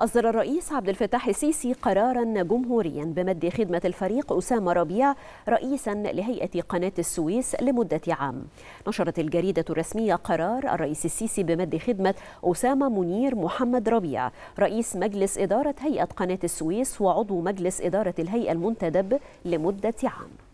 أصدر الرئيس عبد الفتاح السيسي قرارا جمهوريا بمد خدمة الفريق أسامة ربيع رئيسا لهيئة قناة السويس لمدة عام نشرت الجريدة الرسمية قرار الرئيس السيسي بمد خدمة أسامة منير محمد ربيع رئيس مجلس إدارة هيئة قناة السويس وعضو مجلس إدارة الهيئة المنتدب لمدة عام